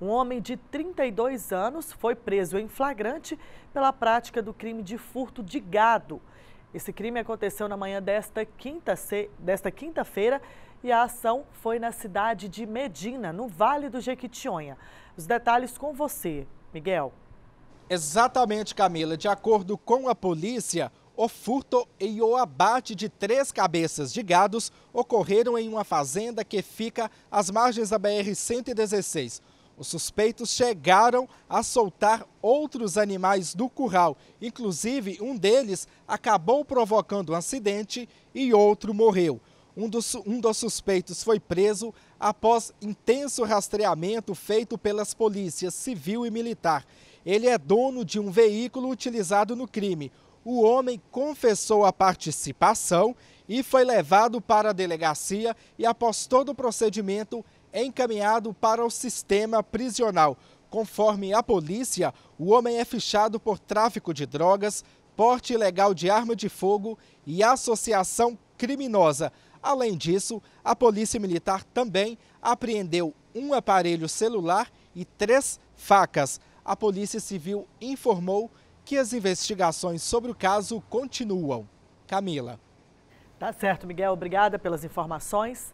Um homem de 32 anos foi preso em flagrante pela prática do crime de furto de gado. Esse crime aconteceu na manhã desta quinta-feira desta quinta e a ação foi na cidade de Medina, no Vale do Jequitinhonha. Os detalhes com você, Miguel. Exatamente, Camila. De acordo com a polícia, o furto e o abate de três cabeças de gados ocorreram em uma fazenda que fica às margens da BR-116. Os suspeitos chegaram a soltar outros animais do curral. Inclusive, um deles acabou provocando um acidente e outro morreu. Um dos, um dos suspeitos foi preso após intenso rastreamento feito pelas polícias civil e militar. Ele é dono de um veículo utilizado no crime o homem confessou a participação e foi levado para a delegacia e, após todo o procedimento, é encaminhado para o sistema prisional. Conforme a polícia, o homem é fichado por tráfico de drogas, porte ilegal de arma de fogo e associação criminosa. Além disso, a Polícia Militar também apreendeu um aparelho celular e três facas. A Polícia Civil informou que as investigações sobre o caso continuam. Camila. Tá certo, Miguel. Obrigada pelas informações.